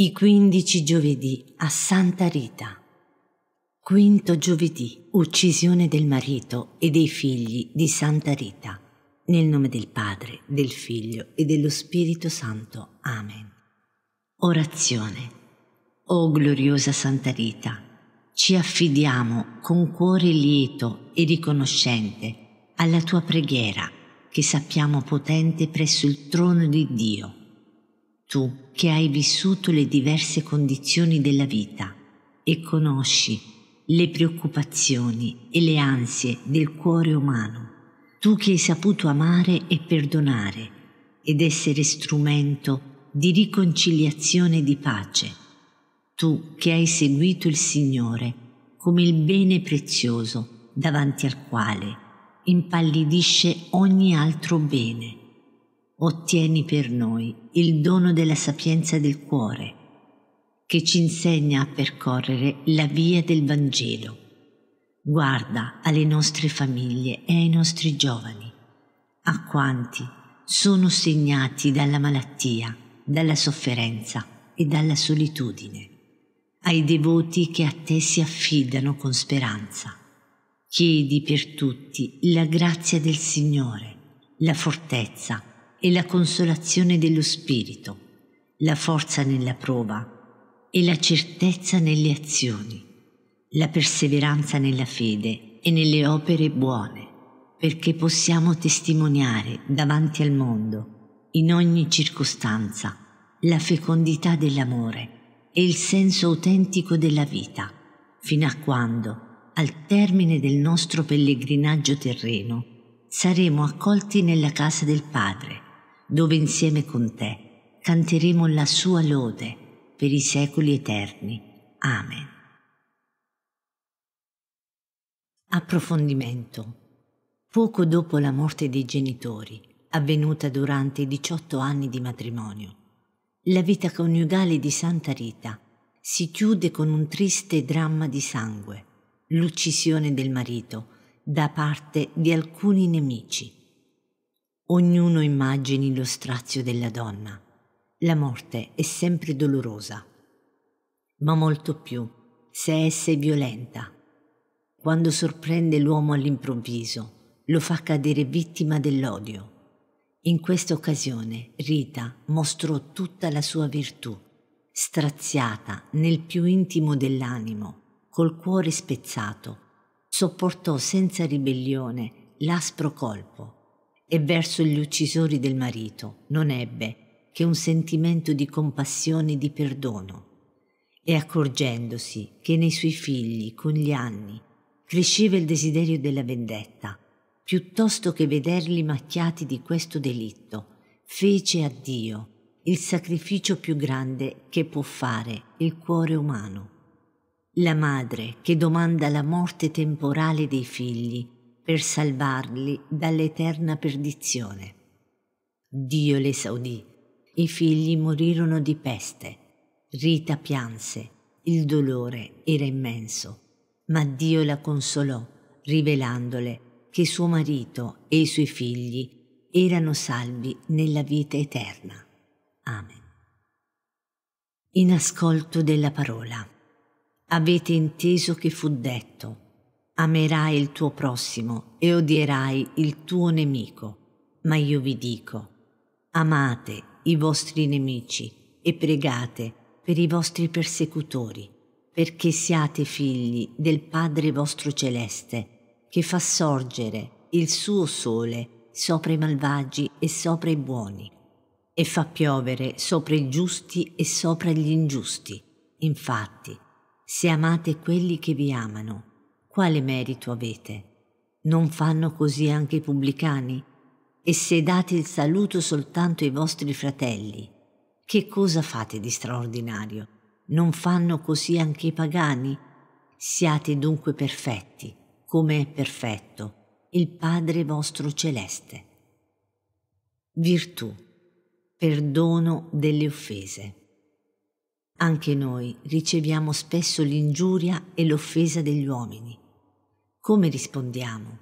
I 15 giovedì a Santa Rita. Quinto giovedì, uccisione del marito e dei figli di Santa Rita. Nel nome del Padre, del Figlio e dello Spirito Santo. Amen. Orazione. O gloriosa Santa Rita, ci affidiamo con cuore lieto e riconoscente alla tua preghiera che sappiamo potente presso il trono di Dio tu che hai vissuto le diverse condizioni della vita e conosci le preoccupazioni e le ansie del cuore umano, tu che hai saputo amare e perdonare ed essere strumento di riconciliazione e di pace, tu che hai seguito il Signore come il bene prezioso davanti al quale impallidisce ogni altro bene ottieni per noi il dono della sapienza del cuore, che ci insegna a percorrere la via del Vangelo. Guarda alle nostre famiglie e ai nostri giovani, a quanti sono segnati dalla malattia, dalla sofferenza e dalla solitudine, ai devoti che a te si affidano con speranza. Chiedi per tutti la grazia del Signore, la fortezza e la consolazione dello spirito, la forza nella prova e la certezza nelle azioni, la perseveranza nella fede e nelle opere buone, perché possiamo testimoniare davanti al mondo, in ogni circostanza, la fecondità dell'amore e il senso autentico della vita, fino a quando, al termine del nostro pellegrinaggio terreno, saremo accolti nella casa del Padre dove insieme con te canteremo la sua lode per i secoli eterni. Amen. Approfondimento. Poco dopo la morte dei genitori, avvenuta durante i 18 anni di matrimonio, la vita coniugale di Santa Rita si chiude con un triste dramma di sangue, l'uccisione del marito da parte di alcuni nemici Ognuno immagini lo strazio della donna. La morte è sempre dolorosa, ma molto più se essa è violenta. Quando sorprende l'uomo all'improvviso, lo fa cadere vittima dell'odio. In questa occasione Rita mostrò tutta la sua virtù, straziata nel più intimo dell'animo, col cuore spezzato, sopportò senza ribellione l'aspro colpo e verso gli uccisori del marito non ebbe che un sentimento di compassione e di perdono. E accorgendosi che nei suoi figli, con gli anni, cresceva il desiderio della vendetta, piuttosto che vederli macchiati di questo delitto, fece a Dio il sacrificio più grande che può fare il cuore umano. La madre che domanda la morte temporale dei figli per salvarli dall'eterna perdizione. Dio le saudì, i figli morirono di peste, Rita pianse, il dolore era immenso, ma Dio la consolò, rivelandole che suo marito e i suoi figli erano salvi nella vita eterna. Amen. In ascolto della parola. Avete inteso che fu detto Amerai il tuo prossimo e odierai il tuo nemico. Ma io vi dico, amate i vostri nemici e pregate per i vostri persecutori, perché siate figli del Padre vostro celeste, che fa sorgere il suo sole sopra i malvagi e sopra i buoni, e fa piovere sopra i giusti e sopra gli ingiusti. Infatti, se amate quelli che vi amano, quale merito avete? Non fanno così anche i pubblicani? E se date il saluto soltanto ai vostri fratelli, che cosa fate di straordinario? Non fanno così anche i pagani? Siate dunque perfetti, come è perfetto il Padre vostro celeste. Virtù, perdono delle offese. Anche noi riceviamo spesso l'ingiuria e l'offesa degli uomini come rispondiamo?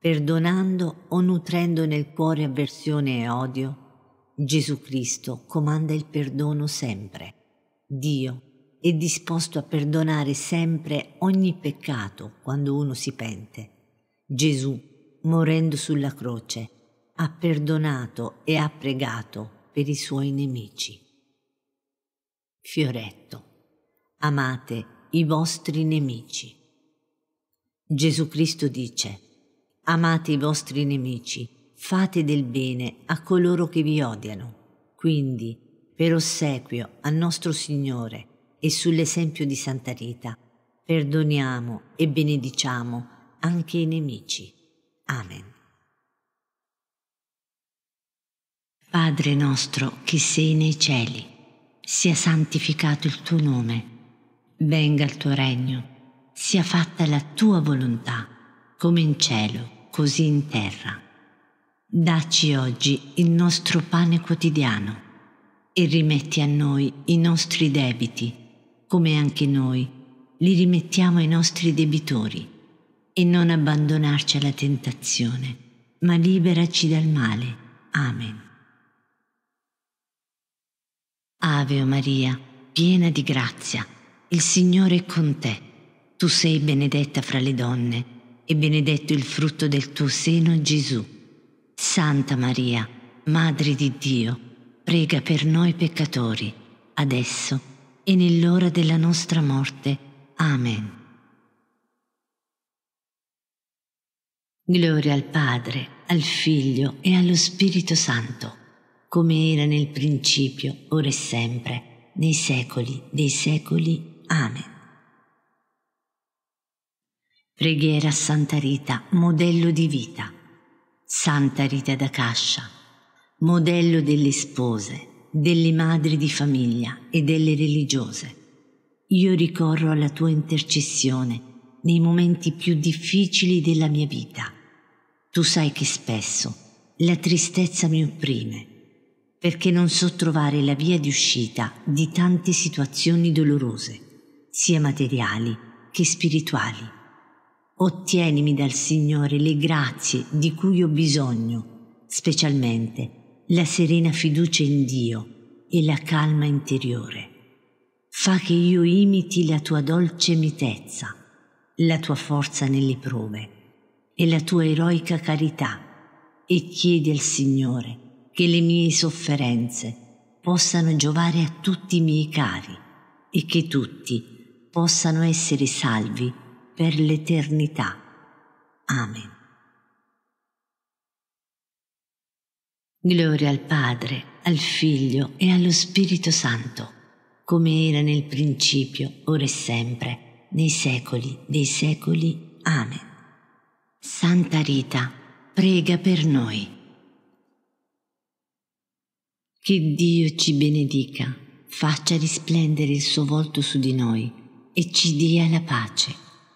Perdonando o nutrendo nel cuore avversione e odio? Gesù Cristo comanda il perdono sempre. Dio è disposto a perdonare sempre ogni peccato quando uno si pente. Gesù, morendo sulla croce, ha perdonato e ha pregato per i suoi nemici. Fioretto, amate i vostri nemici. Gesù Cristo dice, amate i vostri nemici, fate del bene a coloro che vi odiano. Quindi, per ossequio al nostro Signore e sull'esempio di Santa Rita, perdoniamo e benediciamo anche i nemici. Amen. Padre nostro che sei nei cieli, sia santificato il tuo nome, venga il tuo regno sia fatta la tua volontà, come in cielo, così in terra. Dacci oggi il nostro pane quotidiano e rimetti a noi i nostri debiti, come anche noi li rimettiamo ai nostri debitori, e non abbandonarci alla tentazione, ma liberaci dal male. Amen. Ave Maria, piena di grazia, il Signore è con te tu sei benedetta fra le donne e benedetto il frutto del tuo seno Gesù. Santa Maria, Madre di Dio, prega per noi peccatori, adesso e nell'ora della nostra morte. Amen. Gloria al Padre, al Figlio e allo Spirito Santo, come era nel principio, ora e sempre, nei secoli dei secoli. Amen. Preghiera a Santa Rita, modello di vita. Santa Rita da modello delle spose, delle madri di famiglia e delle religiose. Io ricorro alla tua intercessione nei momenti più difficili della mia vita. Tu sai che spesso la tristezza mi opprime perché non so trovare la via di uscita di tante situazioni dolorose, sia materiali che spirituali Ottienimi dal Signore le grazie di cui ho bisogno, specialmente la serena fiducia in Dio e la calma interiore. Fa che io imiti la tua dolce mitezza, la tua forza nelle prove e la tua eroica carità e chiedi al Signore che le mie sofferenze possano giovare a tutti i miei cari e che tutti possano essere salvi per l'eternità. Amen. Gloria al Padre, al Figlio e allo Spirito Santo, come era nel principio, ora e sempre, nei secoli dei secoli. Amen. Santa Rita, prega per noi. Che Dio ci benedica, faccia risplendere il suo volto su di noi e ci dia la pace.